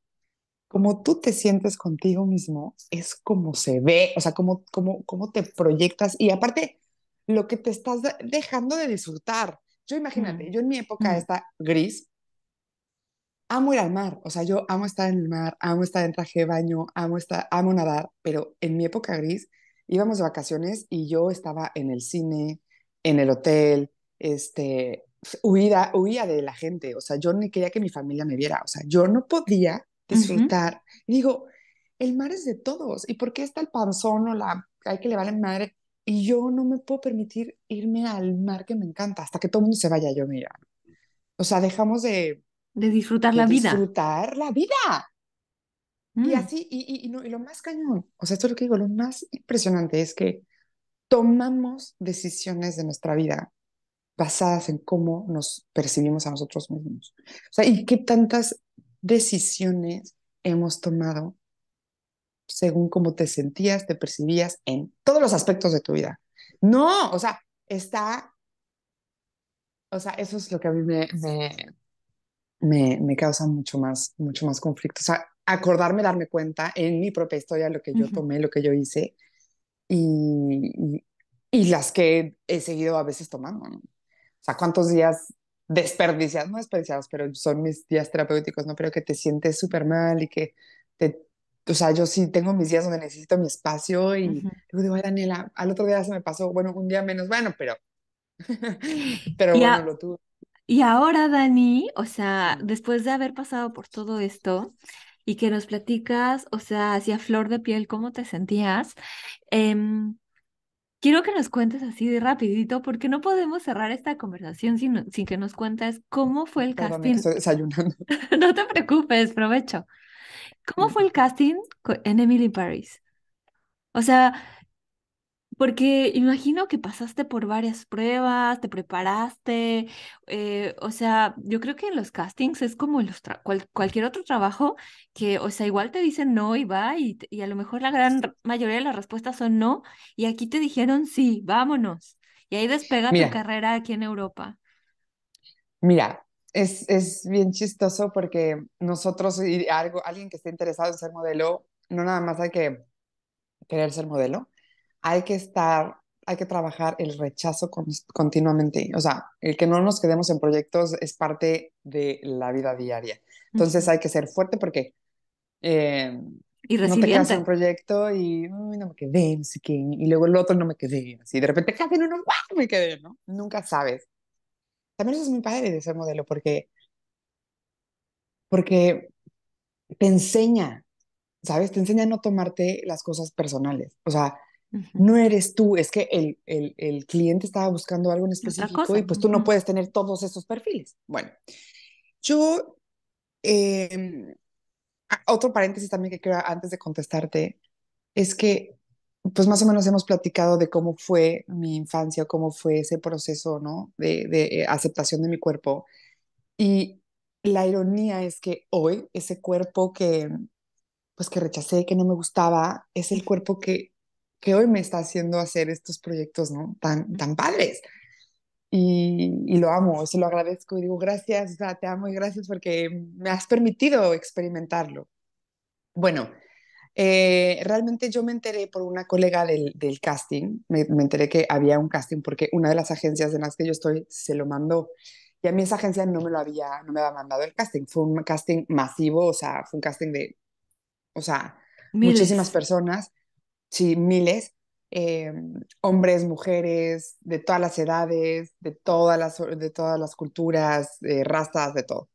Como tú te sientes contigo mismo, es como se ve, o sea, como, como, como te proyectas. Y aparte, lo que te estás dejando de disfrutar. Yo imagínate, yo en mi época esta gris, amo ir al mar, o sea, yo amo estar en el mar, amo estar en traje de baño, amo, estar, amo nadar, pero en mi época gris íbamos de vacaciones y yo estaba en el cine, en el hotel, este, huida, huía de la gente, o sea, yo ni quería que mi familia me viera, o sea, yo no podía disfrutar. digo, el mar es de todos, ¿y por qué está el panzón o la, hay que le vale madre y yo no me puedo permitir irme al mar que me encanta hasta que todo el mundo se vaya yo, mira. O sea, dejamos de... De disfrutar la vida. Disfrutar la vida. Y mm. así, y, y, y lo más cañón, o sea, esto es lo que digo, lo más impresionante es que tomamos decisiones de nuestra vida basadas en cómo nos percibimos a nosotros mismos. O sea, y qué tantas decisiones hemos tomado según cómo te sentías, te percibías en todos los aspectos de tu vida. No, o sea, está, o sea, eso es lo que a mí me, me, me, causa mucho más, mucho más conflicto. O sea, acordarme, darme cuenta en mi propia historia lo que yo tomé, lo que yo hice y, y, las que he seguido a veces tomando. O sea, cuántos días desperdiciados, no desperdiciados, pero son mis días terapéuticos, ¿no? Pero que te sientes súper mal y que te o sea, yo sí tengo mis días donde necesito mi espacio y digo, ay, Daniela, al otro día se me pasó, bueno, un día menos, bueno, pero, pero bueno, lo tuve. Y ahora, Dani, o sea, después de haber pasado por todo esto y que nos platicas, o sea, hacia flor de piel, cómo te sentías, em, Quiero que nos cuentes así de rapidito, porque no podemos cerrar esta conversación sin, sin que nos cuentes cómo fue el no te preocupes, provecho. ¿Cómo fue el casting en Emily Paris? O sea, porque imagino que pasaste por varias pruebas, te preparaste, eh, o sea, yo creo que en los castings es como los cualquier otro trabajo que, o sea, igual te dicen no y va y, a lo mejor la gran mayoría de las respuestas son no y aquí te dijeron sí, vámonos. Y ahí despega tu carrera aquí en Europa. Mira, es, bien chistoso porque nosotros, y algo, alguien que esté interesado en ser modelo, no nada más hay que querer ser modelo, hay que estar, hay que trabajar el rechazo continuamente. O sea, el que no nos quedemos en proyectos es parte de la vida diaria. Entonces hay que ser fuerte porque eh, y no te en un proyecto y no me quedé, no sé qué, y luego el otro no me quedé, así de repente casi no, no, me quedé, ¿no? Nunca sabes. También eso es muy padre de ser modelo porque, porque te enseña, ¿sabes? Te enseña a no tomarte las cosas personales. O sea, no eres tú, es que el, el, cliente estaba buscando algo en específico y pues tú no puedes tener todos esos perfiles. Bueno, yo, em, otro paréntesis también que quiero antes de contestarte, es que pues más o menos hemos platicado de cómo fue mi infancia, cómo fue ese proceso, ¿no? De, eh, aceptación de mi cuerpo. Y la ironía es que hoy ese cuerpo que, pues que rechacé, que no me gustaba, es el cuerpo que, que hoy me está haciendo hacer estos proyectos, ¿no? Tan, tan padres. Y, lo amo, se lo agradezco y digo gracias, o sea, te amo y gracias porque me has permitido experimentarlo. Bueno, eh, realmente yo me enteré por una colega del, del casting, me, enteré que había un casting porque una de las agencias en las que yo estoy se lo mandó. Y a mí esa agencia no me lo había, no me había mandado el casting. Fue un casting masivo, o sea, fue un casting de, o sea, muchísimas personas, sí, miles. Eh, hombres, mujeres, de todas las edades, de todas las, de todas las culturas, razas, de todo.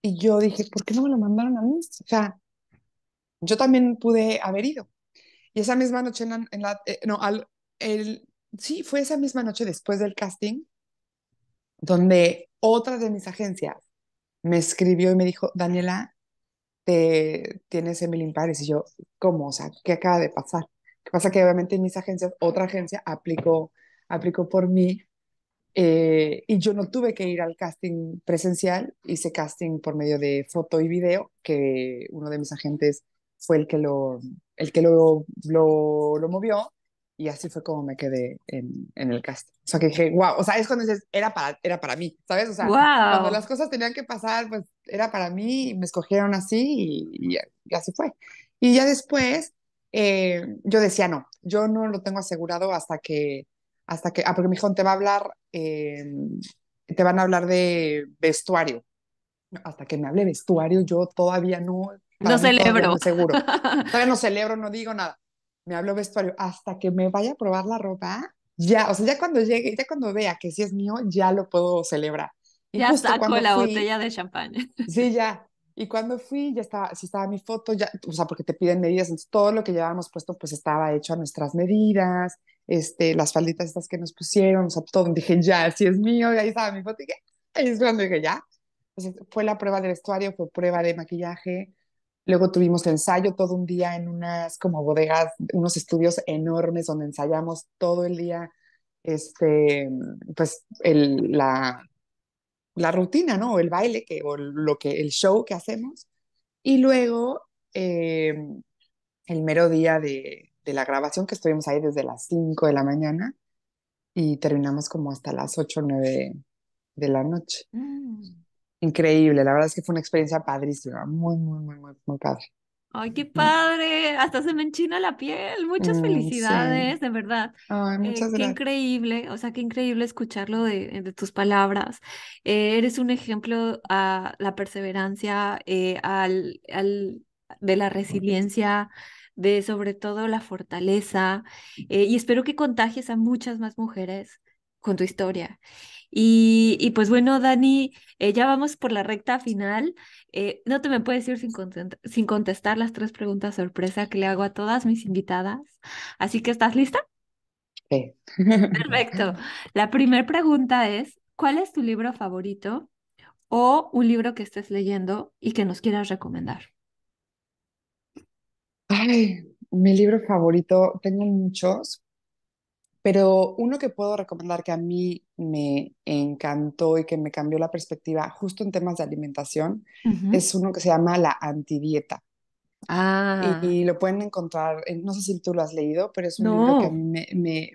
Y yo dije, ¿por qué no me lo mandaron a mí? O sea, yo también pude haber ido. Y esa misma noche, eh, no, al, el, sí, fue esa misma noche después del casting, donde otra de mis agencias me escribió y me dijo, Daniela, te, tienes Emily in Y yo, ¿cómo? O sea, ¿qué acaba de pasar? qué pasa que obviamente en mis agencias, otra agencia aplicó, aplicó por mí eh, y yo no tuve que ir al casting presencial, hice casting por medio de foto y video, que uno de mis agentes fue el que lo, el que lo, lo, lo movió y así fue como me quedé en, en, el cast. O sea, que dije, wow, o sea, es cuando dices, era para, era para mí, ¿sabes? O sea, cuando las cosas tenían que pasar, pues era para mí, y me escogieron así y, y, así fue. Y ya después, eh, yo decía, no, yo no lo tengo asegurado hasta que, hasta que, ah, porque mi hijo te va a hablar, em, te van a hablar de vestuario. Hasta que me hable vestuario, yo todavía no, no celebro. seguro. Todavía no celebro, no digo nada. Me hablo vestuario. Hasta que me vaya a probar la ropa, ya, o sea, ya cuando llegue, ya cuando vea que sí es mío, ya lo puedo celebrar. Y ya saco la botella de champán. Sí, ya. Y cuando fui, ya estaba, si estaba mi foto, ya, o sea, porque te piden medidas, entonces todo lo que llevábamos puesto, pues estaba hecho a nuestras medidas, este, las falditas estas que nos pusieron, o sea, todo. Dije, ya, si es mío, y ahí estaba mi foto, y ahí es cuando dije, ya. fue la prueba del vestuario, fue prueba de maquillaje, Luego tuvimos ensayo todo un día en unas como bodegas, unos estudios enormes donde ensayamos todo el día, este, pues la, la rutina, ¿no? el baile que, o lo que, el show que hacemos. Y luego em, el mero día de, la grabación, que estuvimos ahí desde las 5 de la mañana y terminamos como hasta las 8 o 9 de la noche. Mm increíble. La verdad es que fue una experiencia padrísima, muy, muy, muy, muy, padre. Ay, qué mm. padre, hasta se me enchina la piel. Muchas mm, felicidades, de verdad. Ay, eh, muchas gracias. Qué increíble, o sea, qué increíble escucharlo de, tus palabras. Eh, eres un ejemplo a la perseverancia, eh, al, al, de la resiliencia, de sobre todo la fortaleza. y espero que contagies a muchas más mujeres con tu historia. Y, pues bueno, Dani, eh, ya vamos por la recta final. Eh, no te me puedes ir sin, sin contestar las tres preguntas sorpresa que le hago a todas mis invitadas. Así que, ¿estás lista? Sí. Perfecto. La primera pregunta es, ¿cuál es tu libro favorito o un libro que estés leyendo y que nos quieras recomendar? Ay, mi libro favorito, tengo muchos, pero uno que puedo recomendar que a mí me encantó y que me cambió la perspectiva justo en temas de alimentación es uno que se llama La Antidieta. Ah. Y, lo pueden encontrar, no sé si tú lo has leído, pero es un libro que a mí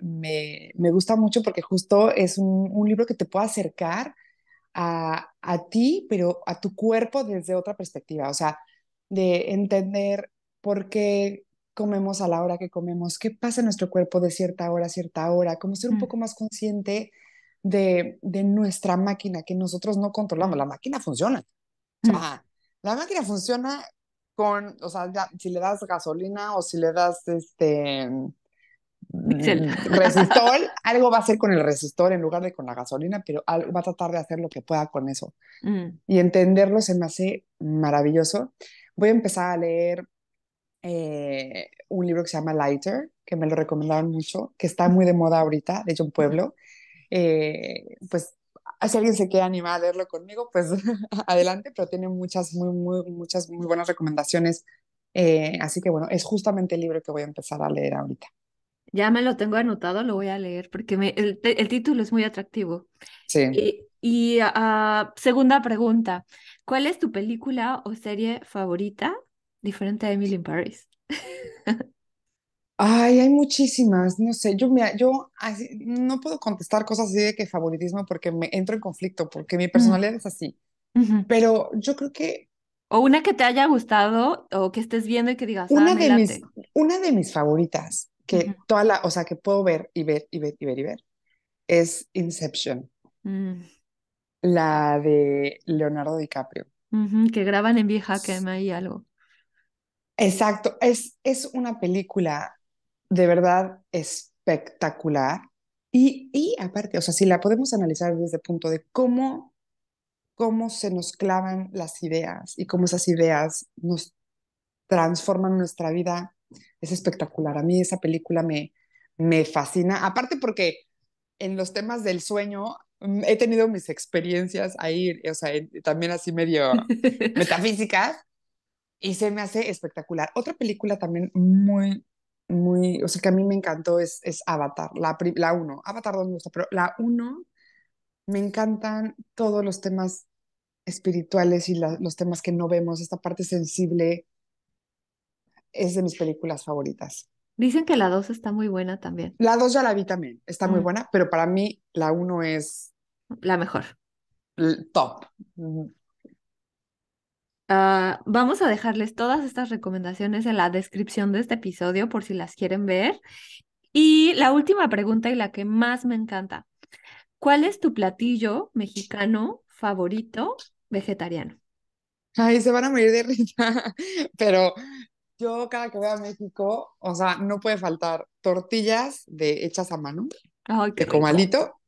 me, me, gusta mucho porque justo es un, libro que te puede acercar a, a, ti, pero a tu cuerpo desde otra perspectiva, o sea, de entender por qué comemos a la hora que comemos, qué pasa en nuestro cuerpo de cierta hora a cierta hora, como ser un mm. poco más consciente de, de, nuestra máquina que nosotros no controlamos. La máquina funciona. Mm. la máquina funciona con, o sea, si le das gasolina o si le das este mm, resistor, algo va a hacer con el resistor en lugar de con la gasolina, pero va a tratar de hacer lo que pueda con eso. Y entenderlo se me hace maravilloso. Voy a empezar a leer eh, un libro que se llama Lighter, que me lo recomendaron mucho, que está muy de moda ahorita, de John Pueblo. Eh, pues ah, si alguien se quiere animar a leerlo conmigo, pues adelante, pero tiene muchas muy, muy, muchas muy buenas recomendaciones. Eh, así que bueno, es justamente el libro que voy a empezar a leer ahorita. Ya me lo tengo anotado, lo voy a leer porque el, título es muy atractivo. Sí. Y, ah, segunda pregunta, ¿cuál es tu película o serie favorita diferente a Emily in Paris. Ay, hay muchísimas, no sé, yo, me, yo no puedo contestar cosas así de que favoritismo porque me entro en conflicto, porque mi personalidad es así, pero yo creo que... O una que te haya gustado o que estés viendo y que digas, ah, una, de, mis, una de mis favoritas, que toda la, o sea, que puedo ver y ver y ver y ver y ver, es Inception, mm. la de Leonardo DiCaprio. que graban en Vieja que y algo. Exacto, es, es una película de verdad espectacular. Y, aparte, o sea, si la podemos analizar desde el punto de cómo, cómo se nos clavan las ideas y cómo esas ideas nos transforman nuestra vida, es espectacular. A mí esa película me, me fascina, aparte porque en los temas del sueño mm, he tenido mis experiencias ahí, o sea, también así medio metafísicas y se me hace espectacular. Otra película también muy, muy, o sea, que a mí me encantó es, es Avatar, la, la 1. Avatar 2 me gusta, pero la 1 me encantan todos los temas espirituales y la, los temas que no vemos, esta parte sensible es de mis películas favoritas. Dicen que la 2 está muy buena también. La 2 ya la vi también, está muy mm. buena, pero para mí la 1 es... La mejor. Top. Mm, Ah, vamos a dejarles todas estas recomendaciones en la descripción de este episodio por si las quieren ver. Y la última pregunta y la que más me encanta. ¿Cuál es tu platillo mexicano favorito vegetariano? Ay, se van a morir de risa, pero yo cada que voy a México, o sea, no puede faltar tortillas de hechas a mano, Ay, de comalito,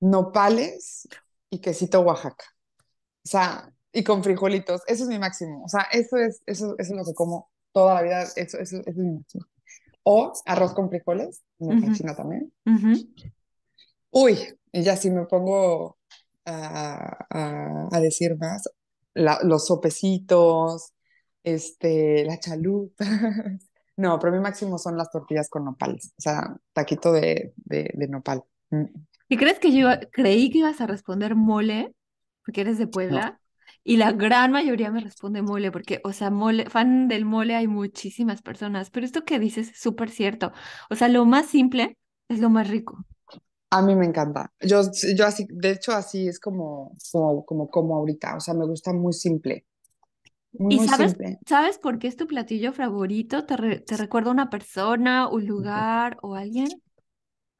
nopales y quesito Oaxaca. O sea, y con frijolitos. Eso es mi máximo. O sea, eso es, eso, eso es lo que como toda la vida. Eso, es mi máximo. O arroz con frijoles, me fascina también. Uy, y ya si me pongo a, a, a decir más, los sopecitos, este, la chalupa. no, pero mi máximo son las tortillas con nopales, o sea, taquito de, de, de nopal. Mm. ¿Y crees que yo creí que ibas a responder mole? Porque eres de Puebla. Y la gran mayoría me responde mole, porque, o sea, mole, fan del mole hay muchísimas personas, pero esto que dices es súper cierto. O sea, lo más simple es lo más rico. A mí me encanta. Yo, yo así, de hecho, así es como, como, como, ahorita. O sea, me gusta muy simple. Muy, ¿Y sabes, sabes por qué es tu platillo favorito? ¿Te, ¿Te recuerda a una persona, un lugar o alguien?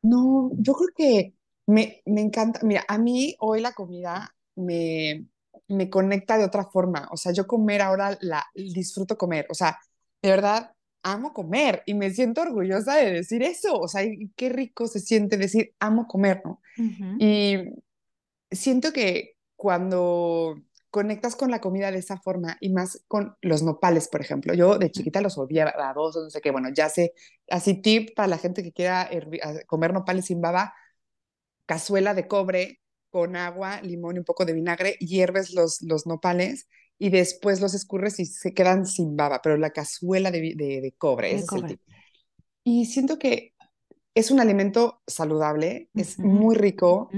No, yo creo que me, me encanta. Mira, a mí hoy la comida me, me conecta de otra forma. O sea, yo comer ahora la disfruto comer. O sea, de verdad amo comer y me siento orgullosa de decir eso. O sea, qué rico se siente decir amo comer, ¿no? Y siento que cuando conectas con la comida de esa forma y más con los nopales, por ejemplo. Yo de chiquita los odiaba, dos no sé qué. Bueno, ya sé, así tip para la gente que quiera comer nopales sin baba, cazuela de cobre, con agua, limón y un poco de vinagre, hierves los, los nopales y después los escurres y se quedan sin baba, pero la cazuela de, de, cobre. Es y siento que es un alimento saludable, es muy rico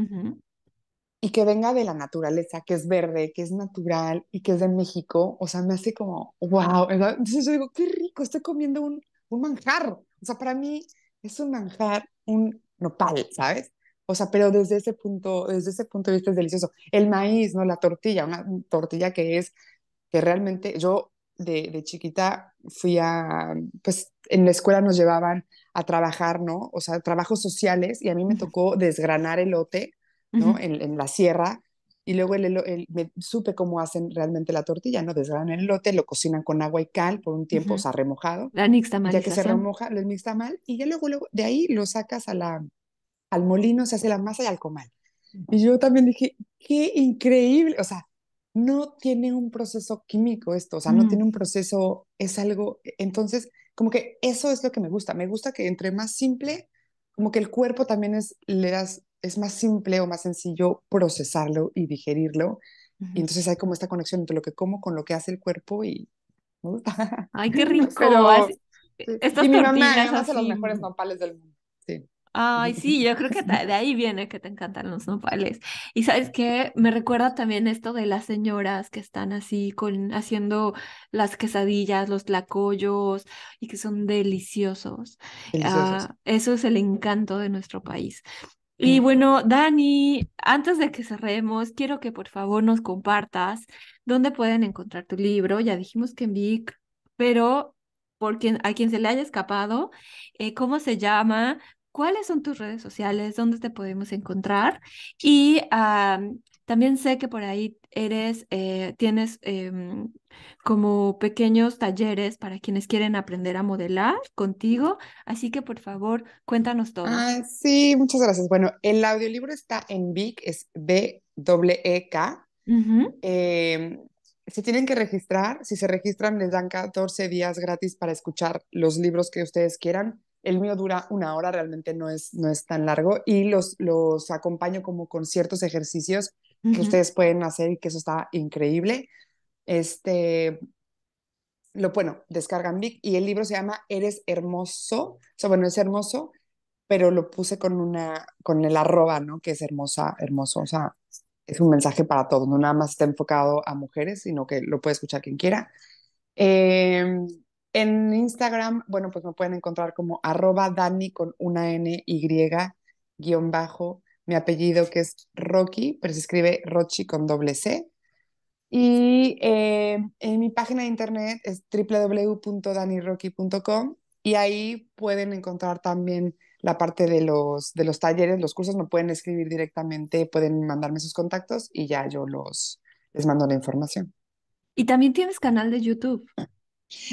y que venga de la naturaleza, que es verde, que es natural y que es de México. O sea, me hace como, wow. Entonces yo digo, qué rico, estoy comiendo un, un manjar. O sea, para mí es un manjar, un nopal, ¿sabes? O sea, pero desde ese punto, desde ese punto de vista es delicioso. El maíz, ¿no? La tortilla, una tortilla que es, que realmente yo de, chiquita fui a, pues en la escuela nos llevaban a trabajar, ¿no? O sea, trabajos sociales y a mí me tocó desgranar elote, ¿no? en, la sierra y luego me supe cómo hacen realmente la tortilla, ¿no? Desgranan el elote, lo cocinan con agua y cal por un tiempo, se ha remojado. La nixtamalización. Ya que se remoja, lo mal y ya luego, luego de ahí lo sacas a la, al molino se hace la masa y al comal. Y yo también dije, qué increíble, o sea, no tiene un proceso químico esto, o sea, no tiene un proceso, es algo, entonces, como que eso es lo que me gusta, me gusta que entre más simple, como que el cuerpo también es, le das, es más simple o más sencillo procesarlo y digerirlo, y entonces hay como esta conexión entre lo que como con lo que hace el cuerpo y... Me gusta. Ay, qué rico. Pero, Estas y mi mamá, los mejores nopales del mundo. Sí. Ay, sí, yo creo que de ahí viene que te encantan los nopales. Y sabes qué, me recuerda también esto de las señoras que están así con haciendo las quesadillas, los tlacoyos y que son deliciosos. deliciosos. Ah, eso es el encanto de nuestro país. Y mm. bueno, Dani, antes de que cerremos, quiero que por favor nos compartas dónde pueden encontrar tu libro. Ya dijimos que en Vic, pero por a quien se le haya escapado, eh, cómo se llama, cuáles son tus redes sociales, dónde te podemos encontrar. Y también sé que por ahí eres, eh, tienes em, como pequeños talleres para quienes quieren aprender a modelar contigo. Así que por favor, cuéntanos todo. Ah, sí, muchas gracias. Bueno, el audiolibro está en VIC, es b e, e k em, se tienen que registrar. Si se registran, les dan 14 días gratis para escuchar los libros que ustedes quieran. El mío dura una hora, realmente no es, no es tan largo y los, los acompaño como con ciertos ejercicios que ustedes pueden hacer y que eso está increíble. Este, lo bueno, descargan Vic y el libro se llama Eres hermoso, o sea, bueno, es hermoso, pero lo puse con una, con el arroba, ¿no? Que es hermosa, hermoso, o sea, es un mensaje para todos, no nada más está enfocado a mujeres, sino que lo puede escuchar quien quiera. Eh, en Instagram, bueno, pues me pueden encontrar como arroba Dani con una N Y guión bajo, mi apellido que es Rocky, pero se escribe Rochi con doble C. Y eh, en mi página de internet es www.danirocky.com y ahí pueden encontrar también la parte de los, de los talleres, los cursos, me pueden escribir directamente, pueden mandarme sus contactos y ya yo los, les mando la información. Y también tienes canal de YouTube.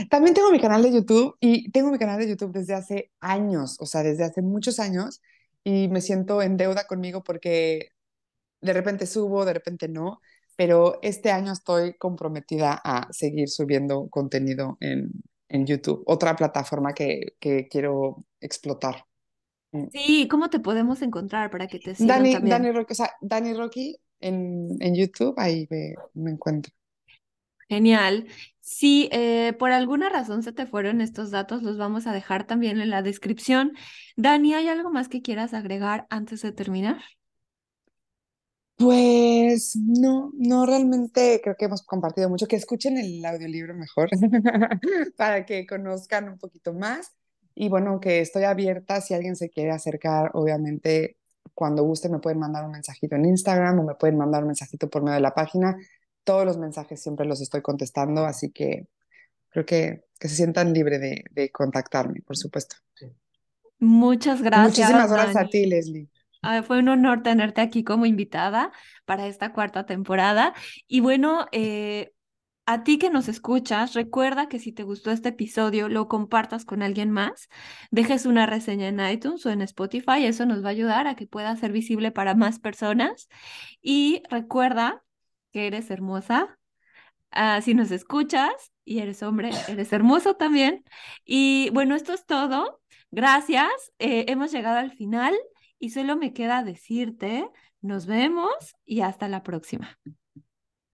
También tengo mi canal de YouTube y tengo mi canal de YouTube desde hace años, o sea, desde hace muchos años y me siento en deuda conmigo porque de repente subo, de repente no, pero este año estoy comprometida a seguir subiendo contenido en, en YouTube, otra plataforma que, quiero explotar. Mm. Sí, ¿cómo te podemos encontrar para que te sigan Dani, también? Dani Rocky, o sea, Dani Rocky en, YouTube, ahí me encuentro. Genial. Si eh, por alguna razón se te fueron estos datos, los vamos a dejar también en la descripción. Dani, ¿hay algo más que quieras agregar antes de terminar? Pues no, no realmente creo que hemos compartido mucho, que escuchen el audiolibro mejor para que conozcan un poquito más. Y bueno, que estoy abierta si alguien se quiere acercar, obviamente cuando guste me pueden mandar un mensajito en Instagram o me pueden mandar un mensajito por medio de la página todos los mensajes siempre los estoy contestando, así que creo que, que se sientan libres de, contactarme, por supuesto. Muchas gracias. Muchísimas gracias a ti, Leslie. fue un honor tenerte aquí como invitada para esta cuarta temporada. Y bueno, eh, a ti que nos escuchas, recuerda que si te gustó este episodio, lo compartas con alguien más, dejes una reseña en iTunes o en Spotify, eso nos va a ayudar a que pueda ser visible para más personas. Y recuerda eres hermosa. Ah, si nos escuchas y eres hombre, eres hermoso también. Y bueno, esto es todo. Gracias. Eh, hemos llegado al final y solo me queda decirte, nos vemos y hasta la próxima.